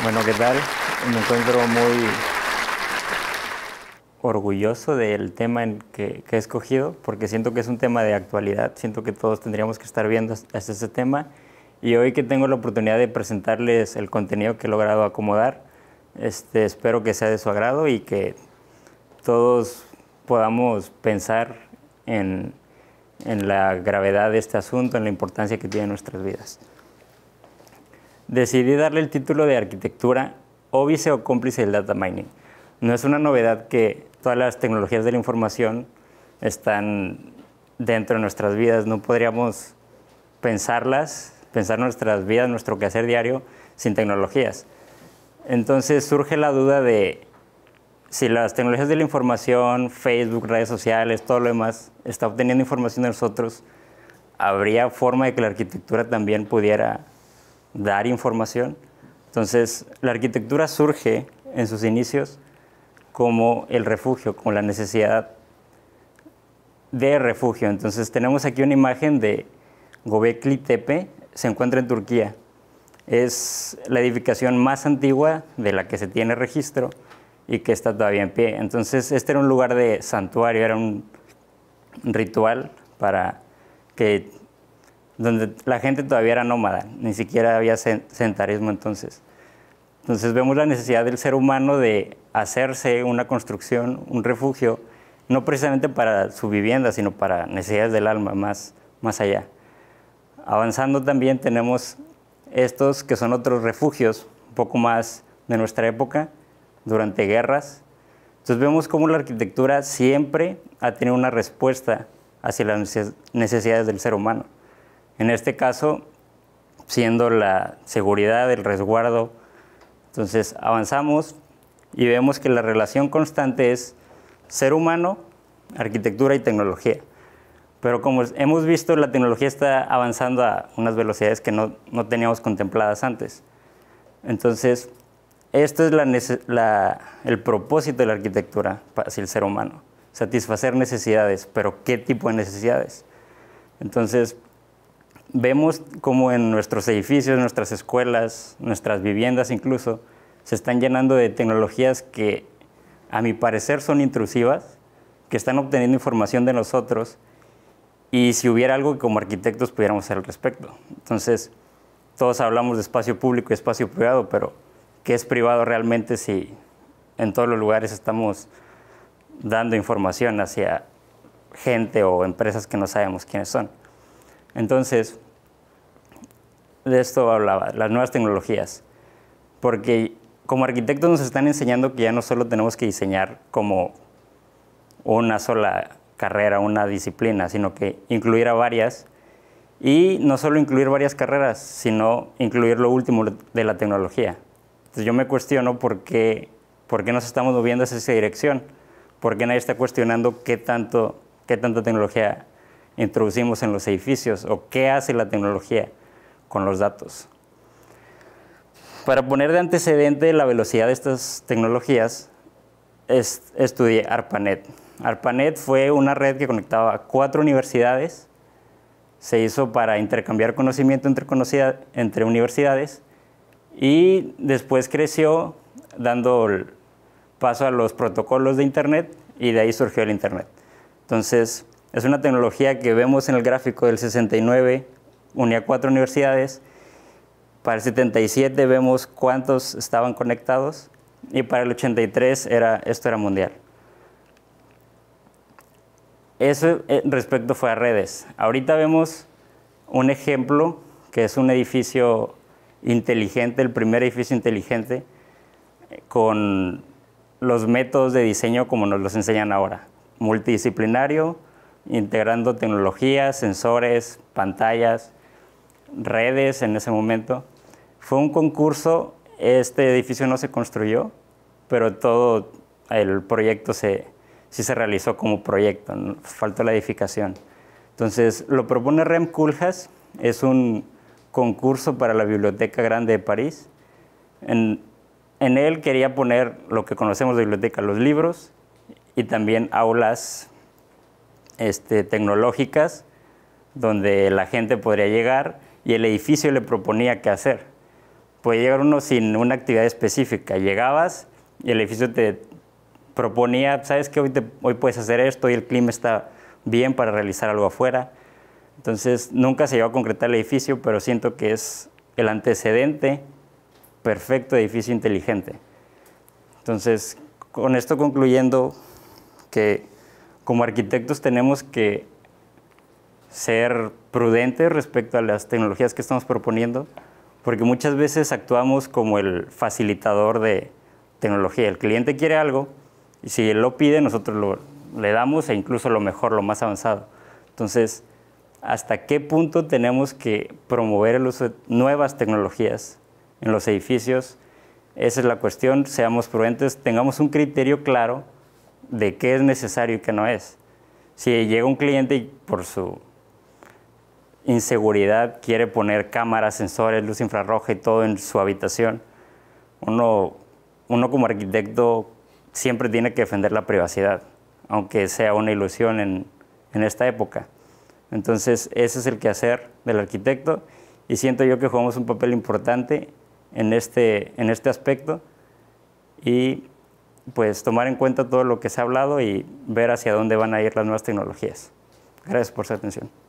Bueno, ¿qué tal? Me encuentro muy orgulloso del tema en que, que, he escogido, porque siento que es un tema de actualidad, siento que todos tendríamos que estar viendo este ese tema, y hoy que tengo la oportunidad de presentarles el contenido que he logrado acomodar, este, espero que sea de su agrado y que todos podamos pensar en, en la gravedad de este asunto, en la importancia que tiene en nuestras vidas decidí darle el título de arquitectura vice o cómplice del data mining. No es una novedad que todas las tecnologías de la información están dentro de nuestras vidas. No podríamos pensarlas, pensar nuestras vidas, nuestro quehacer diario, sin tecnologías. Entonces surge la duda de si las tecnologías de la información, Facebook, redes sociales, todo lo demás, está obteniendo información de nosotros, ¿habría forma de que la arquitectura también pudiera dar información. Entonces, la arquitectura surge en sus inicios como el refugio, como la necesidad de refugio. Entonces, tenemos aquí una imagen de Gobekli Tepe, se encuentra en Turquía. Es la edificación más antigua de la que se tiene registro y que está todavía en pie. Entonces, este era un lugar de santuario, era un ritual para que donde la gente todavía era nómada, ni siquiera había sentarismo entonces. Entonces vemos la necesidad del ser humano de hacerse una construcción, un refugio, no precisamente para su vivienda, sino para necesidades del alma más, más allá. Avanzando también tenemos estos que son otros refugios, un poco más de nuestra época, durante guerras. Entonces vemos cómo la arquitectura siempre ha tenido una respuesta hacia las necesidades del ser humano. En este caso, siendo la seguridad, el resguardo. Entonces avanzamos y vemos que la relación constante es ser humano, arquitectura y tecnología. Pero como hemos visto, la tecnología está avanzando a unas velocidades que no, no teníamos contempladas antes. Entonces, esto es la, el propósito de la arquitectura hacia el ser humano, satisfacer necesidades, pero ¿qué tipo de necesidades? Entonces, vemos como en nuestros edificios, nuestras escuelas, nuestras viviendas incluso, se están llenando de tecnologías que a mi parecer son intrusivas, que están obteniendo información de nosotros y si hubiera algo que como arquitectos pudiéramos hacer al respecto. Entonces, todos hablamos de espacio público y espacio privado, pero ¿qué es privado realmente si en todos los lugares estamos dando información hacia gente o empresas que no sabemos quiénes son? Entonces, de esto hablaba, las nuevas tecnologías, porque como arquitectos nos están enseñando que ya no solo tenemos que diseñar como una sola carrera, una disciplina, sino que incluir a varias y no solo incluir varias carreras, sino incluir lo último de la tecnología. Entonces yo me cuestiono por qué, por nos estamos moviendo hacia esa dirección, por qué nadie está cuestionando qué, tanto, qué tanta tecnología introducimos en los edificios o qué hace la tecnología con los datos. Para poner de antecedente la velocidad de estas tecnologías, estudié ARPANET. ARPANET fue una red que conectaba cuatro universidades. Se hizo para intercambiar conocimiento entre, entre universidades y después creció dando paso a los protocolos de Internet y de ahí surgió el Internet. Entonces, es una tecnología que vemos en el gráfico del 69, unía cuatro universidades. Para el 77 vemos cuántos estaban conectados y para el 83 era, esto era mundial. Eso eh, respecto fue a redes. Ahorita vemos un ejemplo que es un edificio inteligente, el primer edificio inteligente, con los métodos de diseño como nos los enseñan ahora. Multidisciplinario, integrando tecnologías, sensores, pantallas, redes en ese momento. Fue un concurso, este edificio no se construyó, pero todo el proyecto sí se realizó como proyecto, faltó la edificación. Entonces, lo propone Rem Koolhaas, es un concurso para la Biblioteca Grande de París. en él quería poner lo que conocemos de biblioteca, los libros y también aulas este, tecnológicas donde la gente podría llegar y el edificio le proponía qué hacer. Puede llegar uno sin una actividad específica. Llegabas y el edificio te proponía, sabes que hoy, hoy puedes hacer esto y el clima está bien para realizar algo afuera. Entonces nunca se llegó a concretar el edificio, pero siento que es el antecedente perfecto de edificio inteligente. Entonces, con esto concluyendo que como arquitectos tenemos que ser prudentes respecto a las tecnologías que estamos proponiendo, porque muchas veces actuamos como el facilitador de tecnología. El cliente quiere algo y si él lo pide, nosotros le damos e incluso lo mejor, lo más avanzado. Entonces, ¿hasta qué punto tenemos que promover el uso de nuevas tecnologías en los edificios? Esa es la cuestión, seamos prudentes, tengamos un criterio claro de qué es necesario y qué no es. Si llega un cliente y por su inseguridad quiere poner cámaras, sensores, luz infrarroja y todo en su habitación, uno, uno como arquitecto siempre tiene que defender la privacidad, aunque sea una ilusión en, en esta época. Entonces, ese es el quehacer del arquitecto y siento yo que jugamos un papel importante en este, en este aspecto y pues tomar en cuenta todo lo que se ha hablado y ver hacia dónde van a ir las nuevas tecnologías. Gracias por su atención.